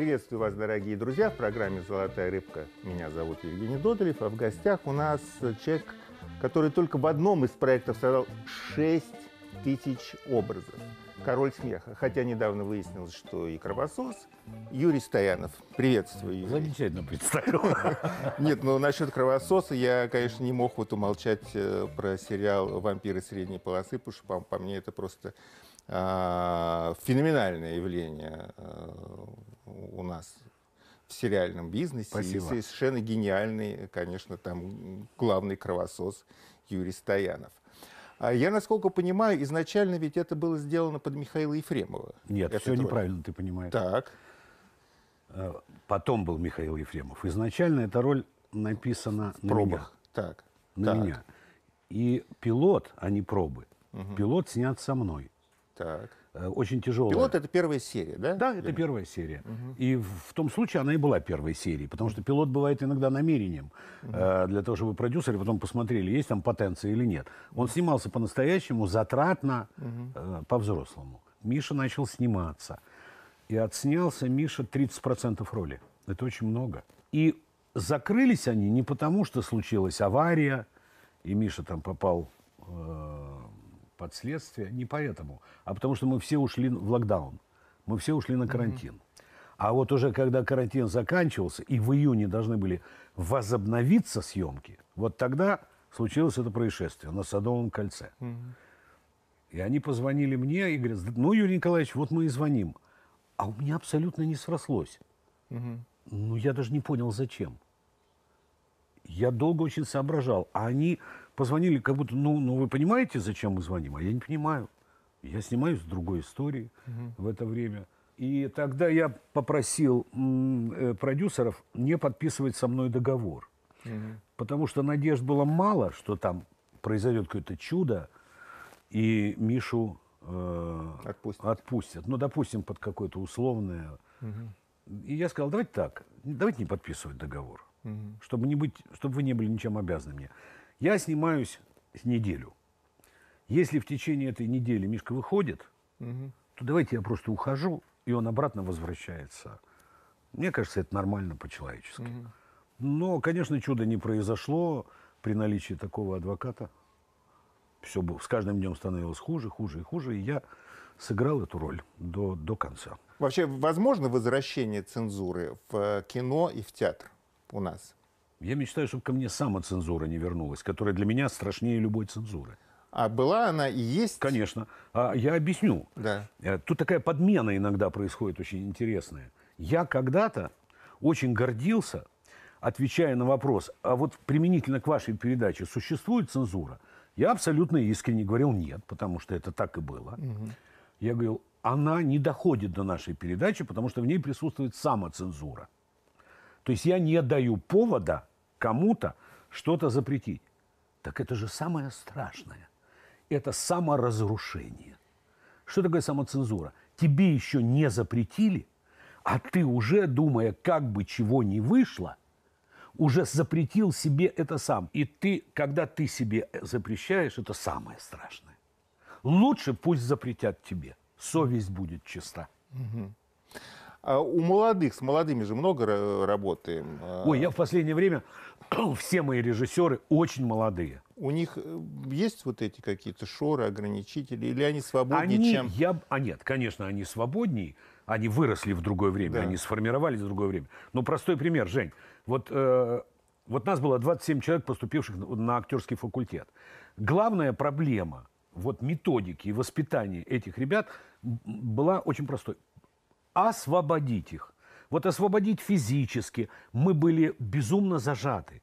Приветствую вас, дорогие друзья, в программе «Золотая рыбка». Меня зовут Евгений Додолев, а в гостях у нас человек, который только в одном из проектов создал 6 тысяч образов. Король смеха. Хотя недавно выяснилось, что и кровосос. Юрий Стоянов. Приветствую, Юрий. Замечательно представил. Нет, ну насчет кровососа я, конечно, не мог вот умолчать э, про сериал «Вампиры средней полосы», потому что, по, по мне, это просто а, феноменальное явление э, у нас в сериальном бизнесе. Спасибо. И совершенно гениальный, конечно, там главный кровосос Юрий Стоянов. А я, насколько понимаю, изначально ведь это было сделано под Михаила Ефремова. Нет, все роль. неправильно ты понимаешь. Так. А, потом был Михаил Ефремов. Изначально эта роль написана в на пробах. Меня. Так. На так. меня. И пилот, а не пробы. Угу. Пилот снят со мной. Так. Э, очень тяжелая. Пилот это первая серия, да? Да, это Или? первая серия. Угу. И в, в том случае она и была первой серией, потому что пилот бывает иногда намерением угу. э, для того, чтобы продюсеры потом посмотрели, есть там потенция или нет. Он снимался по-настоящему затратно, угу. э, по-взрослому. Миша начал сниматься. И отснялся Миша 30% роли. Это очень много. И закрылись они не потому, что случилась авария, и Миша там попал э, под следствие не поэтому, а потому что мы все ушли в локдаун, мы все ушли на карантин. Mm-hmm. А вот уже когда карантин заканчивался, и в июне должны были возобновиться съемки, вот тогда случилось это происшествие на Садовом кольце. Mm-hmm. И они позвонили мне и говорят, ну, Юрий Николаевич, вот мы и звоним. А у меня абсолютно не срослось. Угу. Ну, я даже не понял, зачем. Я долго очень соображал. А они позвонили, как будто, ну, ну вы понимаете, зачем мы звоним? А я не понимаю. Я снимаюсь с другой истории угу. в это время. И тогда я попросил э, продюсеров не подписывать со мной договор. Угу. Потому что надежд было мало, что там произойдет какое-то чудо, и Мишу э, отпустят. отпустят. Ну, допустим, под какое-то условное. Угу. И я сказал, давайте так, давайте не подписывать договор, угу. чтобы, не быть, чтобы вы не были ничем обязаны мне. Я снимаюсь с неделю. Если в течение этой недели Мишка выходит, угу. то давайте я просто ухожу, и он обратно возвращается. Мне кажется, это нормально по-человечески. Угу. Но, конечно, чудо не произошло при наличии такого адвоката. Все было, с каждым днем становилось хуже, хуже и хуже, и я сыграл эту роль до, до конца. Вообще, возможно возвращение цензуры в э, кино и в театр у нас? Я мечтаю, чтобы ко мне самоцензура не вернулась, которая для меня страшнее любой цензуры. А была она и есть? Конечно. А я объясню. Да. Э, тут такая подмена иногда происходит очень интересная. Я когда-то очень гордился, отвечая на вопрос, а вот применительно к вашей передаче существует цензура? Я абсолютно искренне говорил нет, потому что это так и было. Угу. Я говорил, она не доходит до нашей передачи, потому что в ней присутствует самоцензура. То есть я не даю повода кому-то что-то запретить. Так это же самое страшное. Это саморазрушение. Что такое самоцензура? Тебе еще не запретили, а ты уже, думая, как бы чего не вышло, уже запретил себе это сам. И ты, когда ты себе э, запрещаешь, это самое страшное. Лучше пусть запретят тебе. Совесть будет чиста. Угу. А у молодых, с молодыми же много работаем. А. Ой, я в последнее время, все мои режиссеры очень молодые. У них э, есть вот эти какие-то шоры, ограничители, или они свободнее, они, чем... Я, а нет, конечно, они свободнее, они выросли в другое время, да. они сформировались в другое время. Но простой пример, Жень, вот, э, вот нас было 27 человек, поступивших на актерский факультет. Главная проблема вот методики и воспитания этих ребят была очень простой освободить их. Вот освободить физически. Мы были безумно зажаты.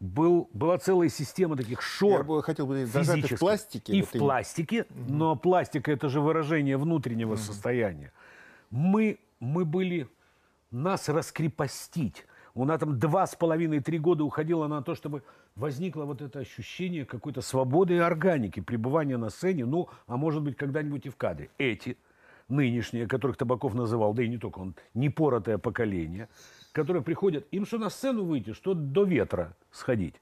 Был, была целая система таких шор. Я бы хотел бы зажаты в пластике. И вот в и... пластике, угу. но пластика это же выражение внутреннего угу. состояния. Мы, мы были, нас раскрепостить. У нас там два с половиной, три года уходило на то, чтобы возникло вот это ощущение какой-то свободы и органики, пребывания на сцене, ну, а может быть, когда-нибудь и в кадре. Эти – нынешние, которых Табаков называл, да и не только он, непоротое поколение, которые приходят, им что на сцену выйти, что до ветра сходить.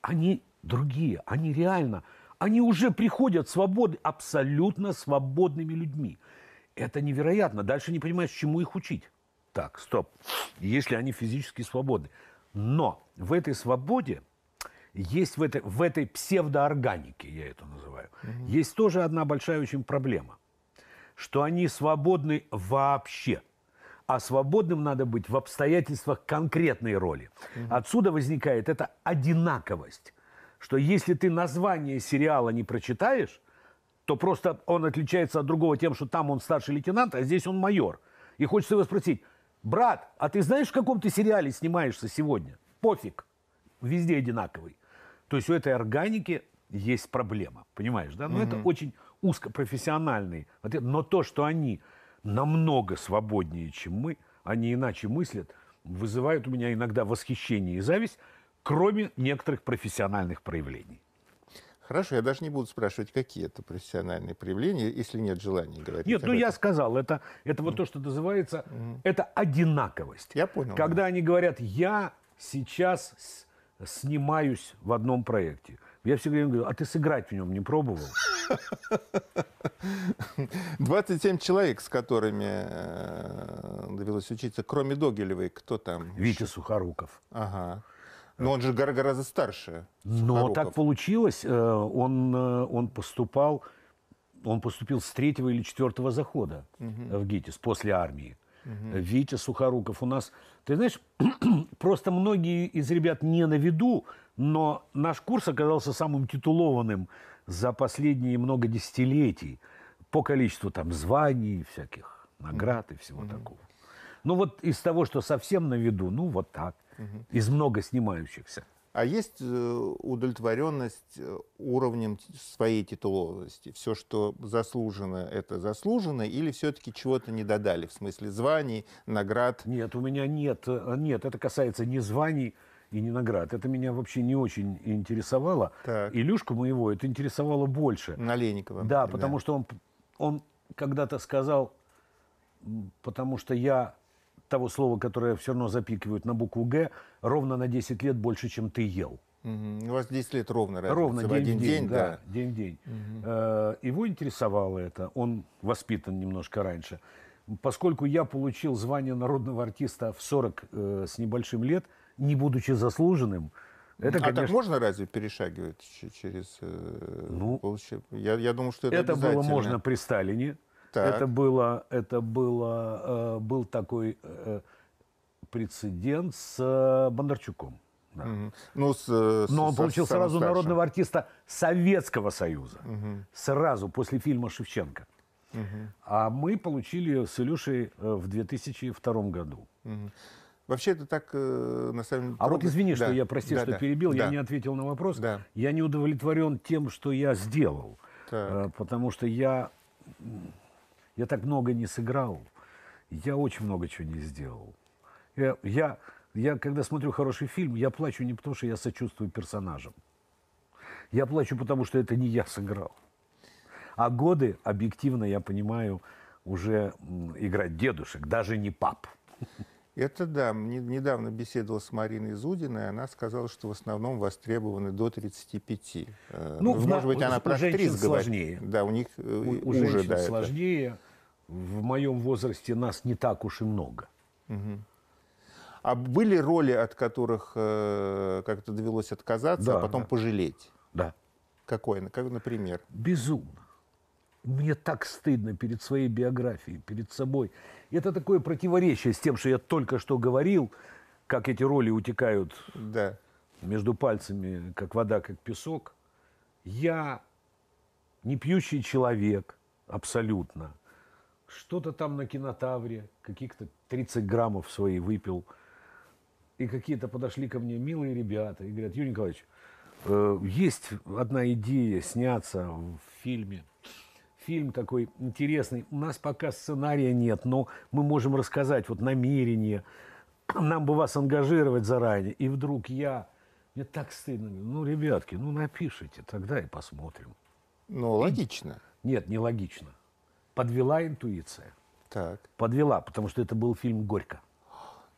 Они другие, они реально, они уже приходят свободы, абсолютно свободными людьми. Это невероятно. Дальше не понимаешь, чему их учить. Так, стоп. Если они физически свободны. Но в этой свободе есть в этой, в этой псевдоорганике, я это называю, угу. есть тоже одна большая очень проблема что они свободны вообще. А свободным надо быть в обстоятельствах конкретной роли. Угу. Отсюда возникает эта одинаковость, что если ты название сериала не прочитаешь, то просто он отличается от другого тем, что там он старший лейтенант, а здесь он майор. И хочется его спросить, брат, а ты знаешь, в каком ты сериале снимаешься сегодня? Пофиг, везде одинаковый. То есть у этой органики есть проблема, понимаешь, да? Но угу. это очень узкопрофессиональный ответ. Но то, что они намного свободнее, чем мы, они иначе мыслят, вызывает у меня иногда восхищение и зависть, кроме некоторых профессиональных проявлений. Хорошо, я даже не буду спрашивать, какие это профессиональные проявления, если нет желания говорить. Нет, ну я сказал, это, это вот mm. то, что называется, mm. это одинаковость. Я понял. Когда да. они говорят, я сейчас снимаюсь в одном проекте – я всегда время говорю, а ты сыграть в нем не пробовал? 27 человек, с которыми э, довелось учиться, кроме Догилевой, кто там? Витя Сухоруков. Ага. Но он же гораздо старше. Но так получилось, э, он, э, он поступал, он поступил с третьего или четвертого захода угу. в ГИТИС после армии. Угу. Витя Сухоруков у нас, ты знаешь, просто многие из ребят не на виду, но наш курс оказался самым титулованным за последние много десятилетий по количеству там званий всяких, наград и всего mm-hmm. такого. Ну вот из того, что совсем на виду, ну вот так, mm-hmm. из много снимающихся. А есть э, удовлетворенность э, уровнем своей титулованности? Все, что заслужено, это заслужено, или все-таки чего-то не додали в смысле званий, наград? Нет, у меня нет, э, нет, это касается не званий, и не наград. Это меня вообще не очень интересовало. Так. Илюшку моего это интересовало больше. На Леникова. Да, тогда. потому что он, он когда-то сказал, потому что я того слова, которое все равно запикивают на букву «Г», ровно на 10 лет больше, чем ты ел. Угу. У вас 10 лет ровно разница. Ровно, день, один день, день, да, да. день в день. Угу. Э, его интересовало это, он воспитан немножко раньше. Поскольку я получил звание народного артиста в 40 э, с небольшим лет – не будучи заслуженным, это, конечно... А так можно разве перешагивать через... Э, ну, я, я думаю, что это Это было можно при Сталине. Так. Это было, это было, э, был такой э, прецедент с э, Бондарчуком. Да. Угу. Ну, э, с, Но он получил сразу старшим. народного артиста Советского Союза. Угу. Сразу после фильма Шевченко. Угу. А мы получили с Илюшей э, в 2002 году. Угу. Вообще это так, э, на самом деле... А вот извини, да. что я, прости, да, что да. перебил, да. я не ответил на вопрос. Да. Я не удовлетворен тем, что я сделал. Так. Э, потому что я, я так много не сыграл. Я очень много чего не сделал. Я, э, я, я, когда смотрю хороший фильм, я плачу не потому, что я сочувствую персонажам. Я плачу, потому что это не я сыграл. А годы, объективно, я понимаю, уже играть дедушек, даже не пап. Это да. Недавно беседовал с Мариной Зудиной, она сказала, что в основном востребованы до 35. Э, ну, ну в, может быть, у она про актрис сложнее. Говорит. Да, у них э, у, у уже, женщин да, сложнее. Это. В моем возрасте нас не так уж и много. Угу. А были роли, от которых э, как-то довелось отказаться, а да, а потом да. пожалеть? Да. Какой, как, например? Безумно мне так стыдно перед своей биографией, перед собой. Это такое противоречие с тем, что я только что говорил, как эти роли утекают да. между пальцами, как вода, как песок. Я не пьющий человек абсолютно. Что-то там на кинотавре, каких-то 30 граммов свои выпил. И какие-то подошли ко мне милые ребята и говорят, Юрий Николаевич, э, есть одна идея сняться в фильме – фильм такой интересный. У нас пока сценария нет, но мы можем рассказать вот намерение. Нам бы вас ангажировать заранее. И вдруг я... Мне так стыдно. Ну, ребятки, ну напишите, тогда и посмотрим. Ну, логично. Нет, не логично. Подвела интуиция. Так. Подвела, потому что это был фильм «Горько».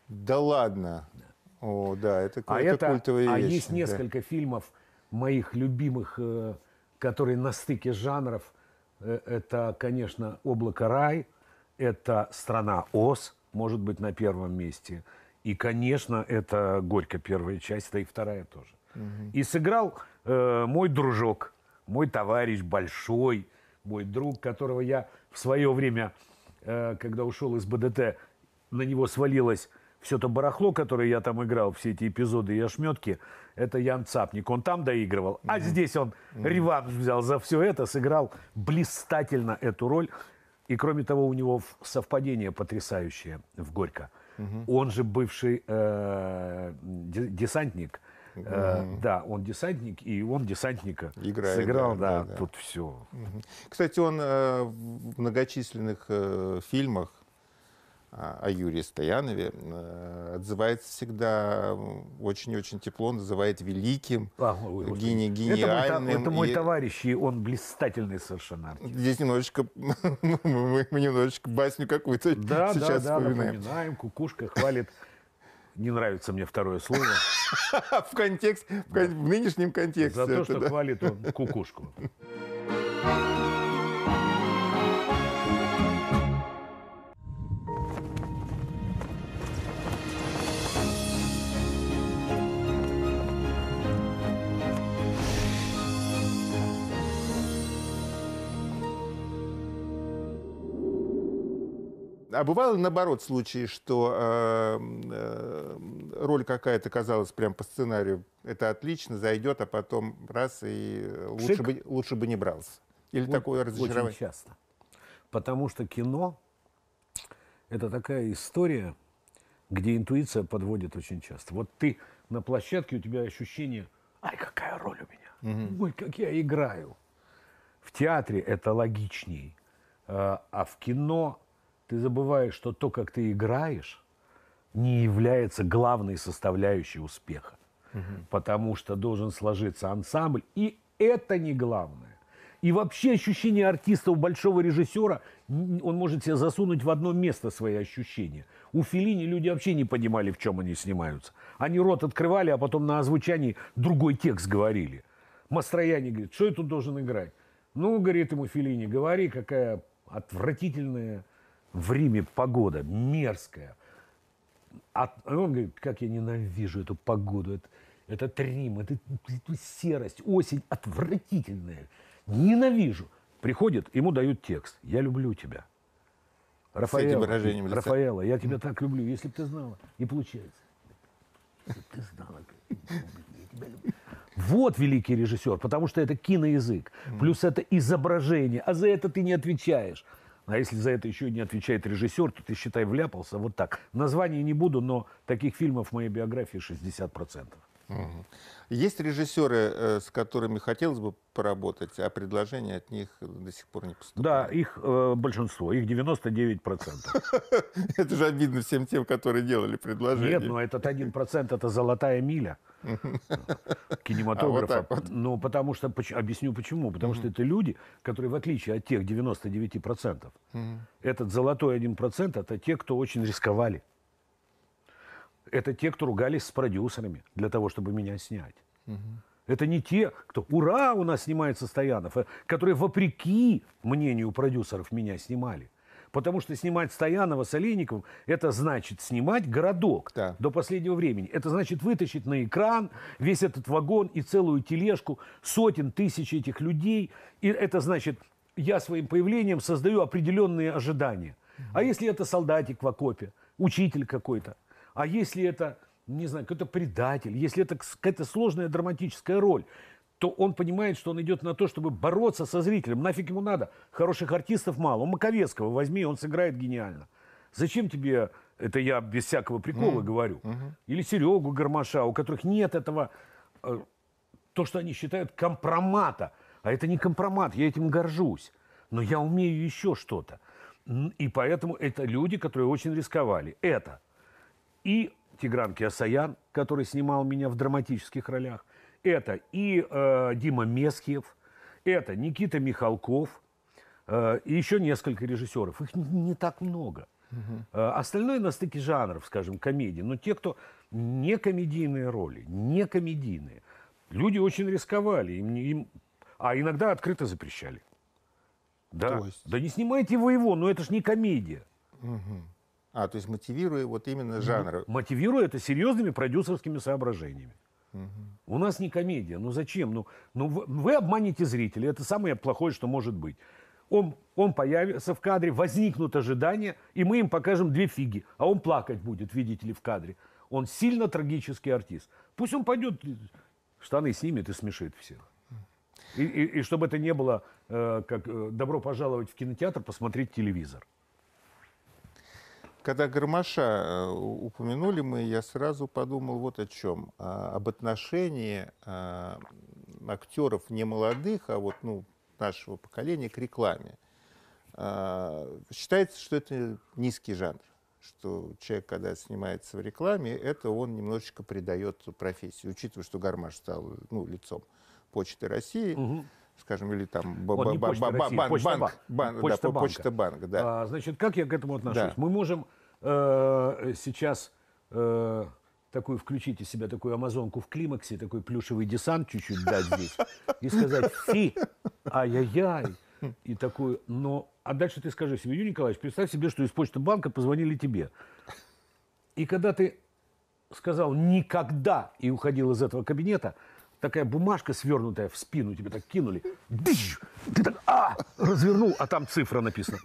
Да ладно. Да. О, да, это а это, культовая а вещь. А есть да. несколько фильмов моих любимых, э, которые на стыке жанров – Э, это, конечно, «Облако рай», это «Страна ОС может быть, на первом месте. И, конечно, это «Горько» первая часть, да и вторая тоже. Угу. И сыграл э, мой дружок, мой товарищ большой, мой друг, которого я в свое время, э, когда ушел из БДТ, на него свалилось все то барахло, которое я там играл, все эти эпизоды и ошметки – это Ян Цапник. Он там доигрывал. А mm-hmm. здесь он mm-hmm. реванш взял за все это, сыграл блистательно эту роль. И кроме того, у него совпадение потрясающее в Горько. Mm-hmm. Он же бывший э, десантник. Mm-hmm. Э, да, он десантник, и он десантника Играет, сыграл, да, да, да, тут все. Кстати, он э, в многочисленных э, фильмах, о Юрии Стоянове, э, отзывается всегда очень-очень тепло, называет великим, а, ой, гени, гениальным. Это мой, это мой и... товарищ, и он блистательный совершенно артист. Здесь немножечко, мы, немножечко басню какую-то да, сейчас да, да, вспоминаем. напоминаем, кукушка хвалит. Не нравится мне второе слово. В контекст, в нынешнем контексте. За то, что хвалит он кукушку. Thank you. А бывало наоборот случаи, что э, э, роль какая-то казалась прям по сценарию, это отлично, зайдет, а потом раз и лучше бы, лучше бы не брался. Или вот, такое разочарование? Очень часто. Потому что кино – это такая история, где интуиция подводит очень часто. Вот ты на площадке, у тебя ощущение, ай, какая роль у меня, угу. ой, как я играю. В театре это логичней, э, а в кино ты забываешь, что то, как ты играешь, не является главной составляющей успеха. Угу. Потому что должен сложиться ансамбль, и это не главное. И вообще ощущение артиста у большого режиссера, он может себе засунуть в одно место свои ощущения. У Филини люди вообще не понимали, в чем они снимаются. Они рот открывали, а потом на озвучании другой текст говорили. Мастрояне говорит, что я тут должен играть? Ну, говорит ему Филини, говори, какая отвратительная в Риме погода мерзкая. А он говорит, как я ненавижу эту погоду, это, этот Рим, это, это серость, осень отвратительная. Ненавижу. Приходит, ему дают текст. Я люблю тебя. Рафаэла, С этим выражением лица. Рафаэла, я тебя так люблю, если бы ты знала. И получается. Если бы ты знала, я тебя люблю. Вот великий режиссер, потому что это киноязык, плюс это изображение, а за это ты не отвечаешь. А если за это еще и не отвечает режиссер, то ты, считай, вляпался. Вот так. Названий не буду, но таких фильмов в моей биографии 60%. Угу. Есть режиссеры, э, с которыми хотелось бы поработать, а предложения от них до сих пор не поступают. Да, их э, большинство, их 99%. Это же обидно всем тем, которые делали предложения. Нет, но этот 1% это золотая миля кинематографа. А вот вот. Ну, потому что, объясню почему. Потому что это люди, которые, в отличие от тех 99%, этот золотой 1% это те, кто очень рисковали. Это те, кто ругались с продюсерами для того, чтобы меня снять. Угу. Это не те, кто «Ура!» у нас снимается Стоянов, э, которые вопреки мнению продюсеров меня снимали. Потому что снимать Стоянова с Олейниковым – это значит снимать городок да. до последнего времени. Это значит вытащить на экран весь этот вагон и целую тележку сотен тысяч этих людей. И это значит, я своим появлением создаю определенные ожидания. mm А если это солдатик в окопе, учитель какой-то, а если это, не знаю, какой-то предатель, если это какая-то сложная драматическая роль, то он понимает, что он идет на то, чтобы бороться со зрителем. Нафиг ему надо? Хороших артистов мало. У Маковецкого возьми, он сыграет гениально. Зачем тебе, это я без всякого прикола mm. говорю, mm-hmm. или Серегу Гармаша, у которых нет этого, э, то, что они считают компромата. А это не компромат, я этим горжусь. Но я умею еще что-то. И поэтому это люди, которые очень рисковали. Это – и Тигран Киасаян, который снимал меня в драматических ролях, это и э, Дима Мескиев, это Никита Михалков, э, и еще несколько режиссеров. Их не, не так много. Угу. Э, остальное на стыке жанров, скажем, комедии. Но те, кто не комедийные роли, не комедийные, люди очень рисковали. Им, им, а иногда открыто запрещали. Да, есть... да не снимайте вы его, но это ж не комедия. Угу. А, то есть мотивируя вот именно жанр. Мотивируя это серьезными продюсерскими соображениями. Угу. У нас не комедия. Ну зачем? Ну, ну вы, вы обманете зрителя. Это самое плохое, что может быть. Он, он появится в кадре, возникнут ожидания, и мы им покажем две фиги. А он плакать будет, видите ли, в кадре. Он сильно трагический артист. Пусть он пойдет, штаны снимет и смешит всех. И, и, и чтобы это не было э, как э, добро пожаловать в кинотеатр, посмотреть телевизор. Когда Гармаша э, упомянули мы, я сразу подумал вот о чем. А, об отношении а, актеров не молодых, а вот ну, нашего поколения к рекламе. А, считается, что это низкий жанр что человек, когда снимается в рекламе, это он немножечко придает профессии, учитывая, что Гармаш стал ну, лицом Почты России. Угу скажем, или там банк, почта банк, Почта банк, да. А, значит, как я к этому отношусь? Да. Мы можем э, сейчас э, такую включить из себя такую амазонку в климаксе, такой плюшевый десант чуть-чуть дать здесь и сказать «фи», «ай-яй-яй», и такую, но... А дальше ты скажи себе, Юрий Николаевич, представь себе, что из почты банка позвонили тебе. И когда ты сказал «никогда» и уходил из этого кабинета – такая бумажка свернутая в спину, тебе так кинули. Дыщ! Ты так, а, развернул, а там цифра написана.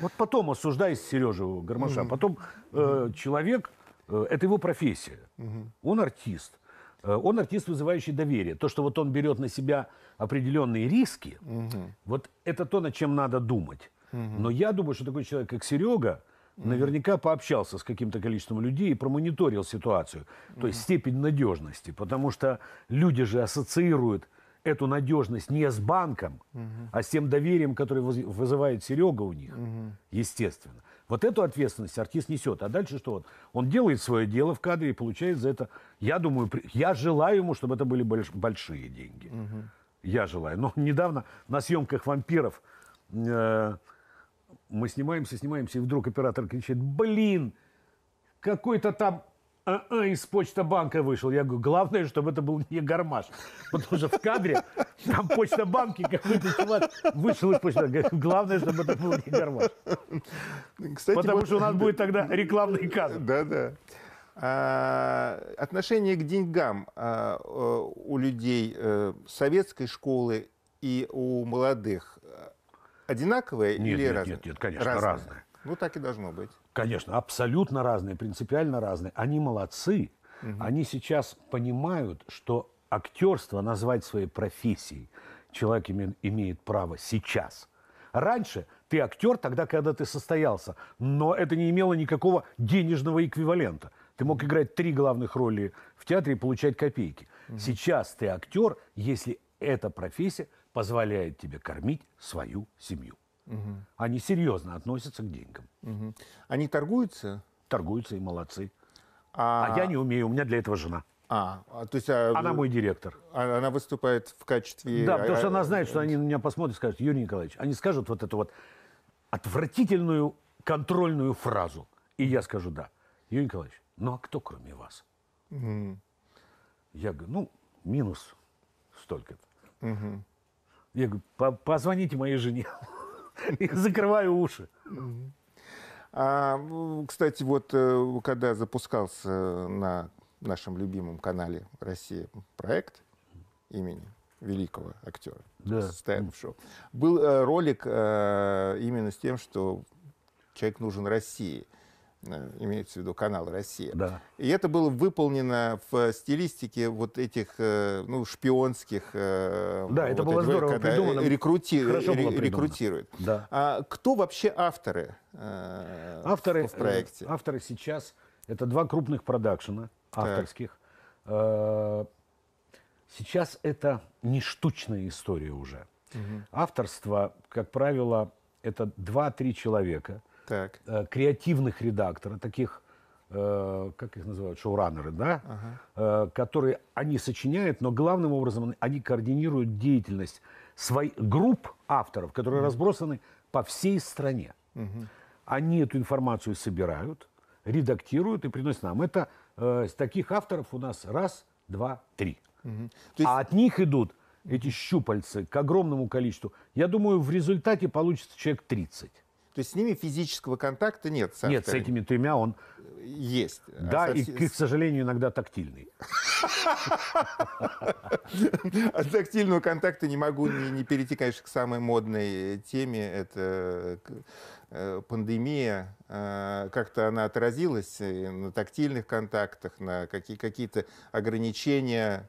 Вот потом осуждая Сережу Гармаша. Угу. Потом э, человек, э, это его профессия. Угу. Он артист. Э, он артист, вызывающий доверие. То, что вот он берет на себя определенные риски, угу. вот это то, над чем надо думать. Угу. Но я думаю, что такой человек, как Серега, наверняка пообщался с каким-то количеством людей и промониторил ситуацию, то есть степень надежности, потому что люди же ассоциируют эту надежность не с банком, а с тем доверием, которое вызывает Серега у них, естественно. Вот эту ответственность артист несет. А дальше что? Вот он делает свое дело в кадре и получает за это, я думаю, я желаю ему, чтобы это были большие деньги. Угу. Я желаю. Но недавно на съемках «Вампиров» э, мы снимаемся, снимаемся, и вдруг оператор кричит, блин, какой-то там а, а, из почта банка вышел. Я говорю, главное, чтобы это был не гармаш. Потому что в кадре там почта банки какой-то чувак вышел из почта банка. Главное, чтобы это был не гармаш. Кстати, Потому вот... что у нас будет тогда рекламный кадр. Да-да. А, отношение к деньгам а, э, у людей э, советской школы и у молодых одинаковые нет, или нет, разные? Нет, нет, конечно, разные. разные. Ну, так и должно быть. Конечно, абсолютно разные, принципиально разные. Они молодцы. Угу. Они сейчас понимают, что актерство назвать своей профессией человек имеет право сейчас. Раньше ты актер тогда, когда ты состоялся, но это не имело никакого денежного эквивалента. Ты мог играть три главных роли в театре и получать копейки. Угу. Сейчас ты актер, если эта профессия позволяет тебе кормить свою семью. Угу. Они серьезно относятся к деньгам. Угу. Они торгуются? Торгуются и молодцы. А... а я не умею, у меня для этого жена. А, а то есть... А, она мой директор. А, она выступает в качестве... Да, потому а, что она знает, что они на меня посмотрят и скажут, Юрий Николаевич, они скажут вот эту вот отвратительную контрольную фразу. И я скажу, да. Юрий Николаевич, ну а кто кроме вас? Угу. Я говорю, ну, минус столько-то. Угу. Я говорю, позвоните моей жене. И закрываю уши. А, кстати, вот э, когда запускался на нашем любимом канале России проект имени великого актера да. Стэнф Шоу, был э, ролик э, именно с тем, что человек нужен России – Э, имеется в виду канал «Россия». Да. И это было выполнено в стилистике вот этих э, ну, шпионских... Э, да, вот это было этих, здорово когда придумано. Рекрути... Рекрутируют. Да. А кто вообще авторы, авторы в проекте? Авторы сейчас... Это два крупных продакшена авторских. Так. Сейчас это не штучная история уже. Угу. Авторство, как правило, это 2-3 человека – так. Э, креативных редакторов, таких, э, как их называют, шоураннеры, да, ага. Э, которые они сочиняют, но главным образом они координируют деятельность своих групп авторов, которые угу. разбросаны по всей стране. Угу. Они эту информацию собирают, редактируют и приносят нам. Это таких авторов у нас раз, два, три. Угу. есть... А от них идут эти щупальцы к огромному количеству. Я думаю, в результате получится человек 30. То есть с ними физического контакта нет. Со нет, с этими тремя он... Есть. А да, а со... и, к сожалению, иногда тактильный. От а тактильного контакта не могу не перейти, конечно, к самой модной теме. Это э, пандемия, а, как-то она отразилась на тактильных контактах, на какие-то ограничения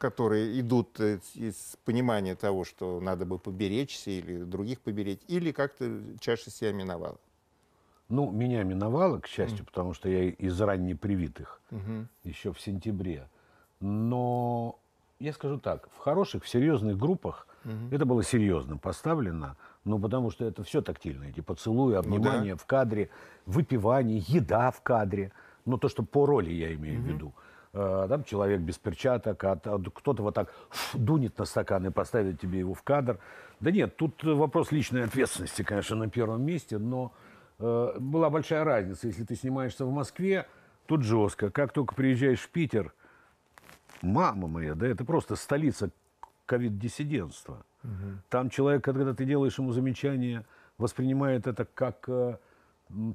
которые идут э, из понимания того, что надо бы поберечься или других поберечь, или как-то чаша себя миновала? Ну, меня миновало, к счастью, mm. потому что я из ранне привитых, mm-hmm. еще в сентябре. Но я скажу так, в хороших, в серьезных группах mm-hmm. это было серьезно поставлено, ну, потому что это все тактильно, эти поцелуи, обнимания ну, да. в кадре, выпивание, еда в кадре. Ну, то, что по роли я имею mm-hmm. в виду. Э, там человек без перчаток, а кто-то вот так фу, дунет на стакан и поставит тебе его в кадр. Да нет, тут вопрос личной ответственности, конечно, на первом месте, но э, была большая разница. Если ты снимаешься в Москве, тут жестко. Как только приезжаешь в Питер, мама моя, да это просто столица ковид-диссидентства. Угу. Там человек, когда ты делаешь ему замечание, воспринимает это как э,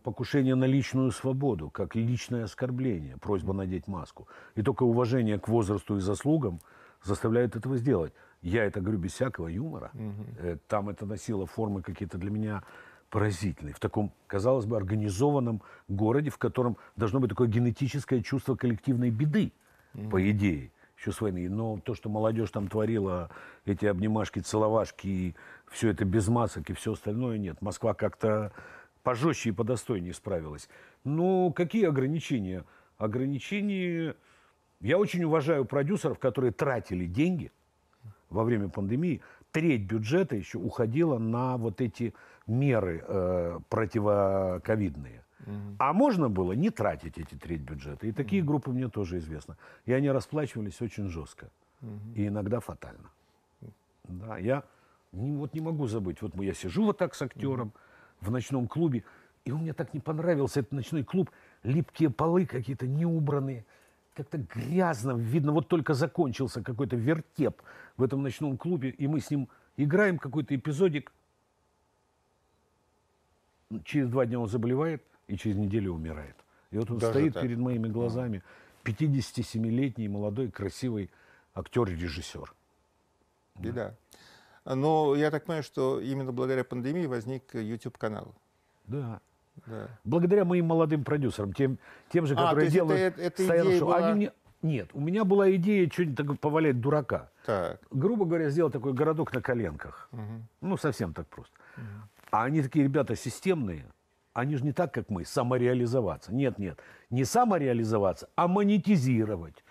покушение на личную свободу, как личное оскорбление, просьба надеть маску. И только уважение к возрасту и заслугам заставляет этого сделать. Я это говорю без всякого юмора. Угу. Там это носило формы какие-то для меня поразительные. В таком, казалось бы, организованном городе, в котором должно быть такое генетическое чувство коллективной беды, угу. по идее еще с войны. Но то, что молодежь там творила, эти обнимашки, целовашки, и все это без масок и все остальное, нет. Москва как-то пожестче и подостойнее справилась. Но ну, какие ограничения? Ограничения... Я очень уважаю продюсеров, которые тратили деньги во время пандемии. Треть бюджета еще уходила на вот эти меры э, противоковидные. А можно было не тратить эти треть бюджета. И такие группы мне тоже известны. И они расплачивались очень жестко. И иногда фатально. Да, я не, вот не могу забыть. Вот я сижу вот так с актером, в ночном клубе. И он мне так не понравился, этот ночной клуб. Липкие полы какие-то неубранные, как-то грязно. Видно, вот только закончился какой-то вертеп в этом ночном клубе. И мы с ним играем какой-то эпизодик. Через два дня он заболевает и через неделю умирает. И вот он Даже стоит так. перед моими глазами. 57-летний молодой красивый актер-режиссер. Беда. Да. Но я так понимаю, что именно благодаря пандемии возник YouTube-канал. Да. да. Благодаря моим молодым продюсерам, тем, тем же, а, которые делают... Это, это стоял, что... была... они мне... Нет, у меня была идея что-нибудь повалять дурака. Так. Грубо говоря, сделал такой городок на коленках. Угу. Ну, совсем так просто. Угу. А они такие ребята системные, они же не так, как мы, самореализоваться. Нет, нет, не самореализоваться, а монетизировать.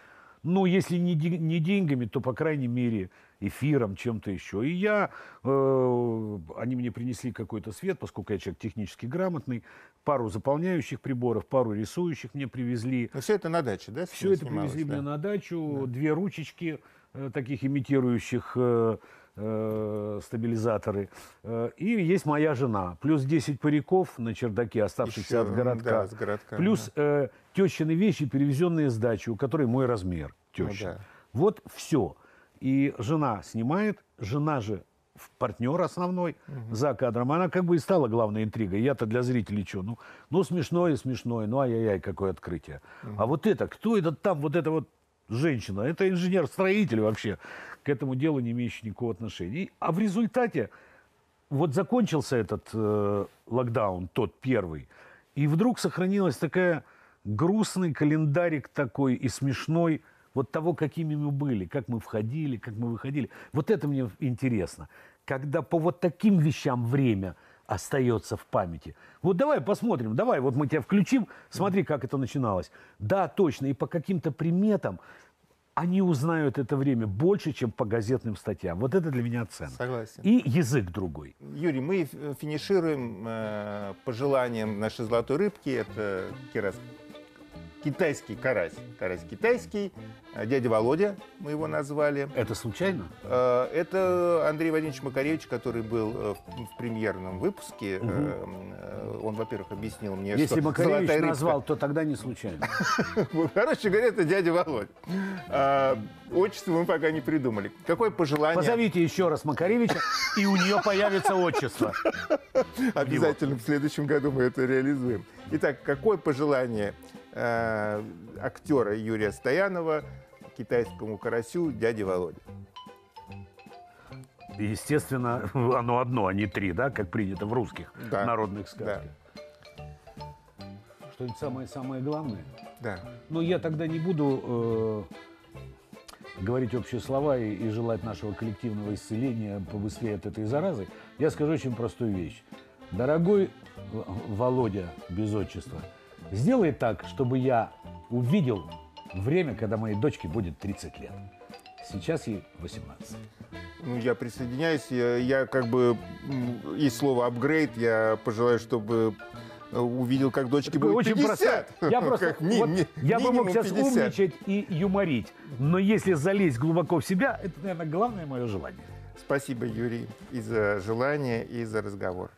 Ну, если не, не деньгами, то, по крайней мере, эфиром, чем-то еще. И я, э, они мне принесли какой-то свет, поскольку я человек технически грамотный, пару заполняющих приборов, пару рисующих мне привезли. Но все это на даче, да? Все это привезли да? мне на дачу, да. две ручечки э, таких имитирующих э, э, стабилизаторы. Э, и есть моя жена. Плюс 10 париков на чердаке, оставшихся Еще, от городка. Да, с городка Плюс да. э, тещины вещи, перевезенные с дачи, у которой мой размер теща. Ну, да. Вот все. И жена снимает, жена же партнер основной угу. за кадром. Она как бы и стала главной интригой. Я-то для зрителей что? Ну, ну смешное, смешное, ну ай-яй-яй, какое открытие. Угу. А вот это, кто это там, вот эта вот женщина, это инженер-строитель вообще, к этому делу не имеющий никакого отношения. И, а в результате вот закончился этот э, локдаун, тот первый, и вдруг сохранилась такая грустный календарик такой и смешной, вот того, какими мы были, как мы входили, как мы выходили. Вот это мне интересно. Когда по вот таким вещам время остается в памяти. Вот давай посмотрим, давай, вот мы тебя включим, смотри, как это начиналось. Да, точно, и по каким-то приметам они узнают это время больше, чем по газетным статьям. Вот это для меня ценно. Согласен. И язык другой. Юрий, мы финишируем э, пожеланием нашей золотой рыбки. Это Кирас китайский карась. Карась китайский. Э, дядя Володя, мы его назвали. Это случайно? Э, это Андрей Вадимович Макаревич, который был э, в премьерном выпуске. Угу. Он, во-первых, объяснил мне, Если что Макаревич рыбка... назвал, то тогда не случайно. Ну, короче говоря, это дядя Володь. Отчество мы пока не придумали. Какое пожелание? Позовите еще раз Макаревича, и у нее появится отчество. Обязательно в следующем году мы это реализуем. Итак, какое пожелание Э, актера Юрия Стоянова китайскому карасю дяде Володе. Естественно, оно одно, а не три, да, как принято в русских да. народных сказках. Да. Что-нибудь самое-самое главное? Да. Но я тогда не буду э, говорить общие слова и, и желать нашего коллективного исцеления побыстрее от этой заразы. Я скажу очень простую вещь. Дорогой Володя без отчества – Сделай так, чтобы я увидел время, когда моей дочке будет 30 лет. Сейчас ей 18. Ну, я присоединяюсь. Я, я как бы... Есть слово «апгрейд». Я пожелаю, чтобы э, увидел, как дочке будет очень 50. Просто, я просто, как, ми, вот, ми, я бы мог сейчас 50. умничать и юморить, но если залезть глубоко в себя, это, наверное, главное мое желание. Спасибо, Юрий, и за желание, и за разговор.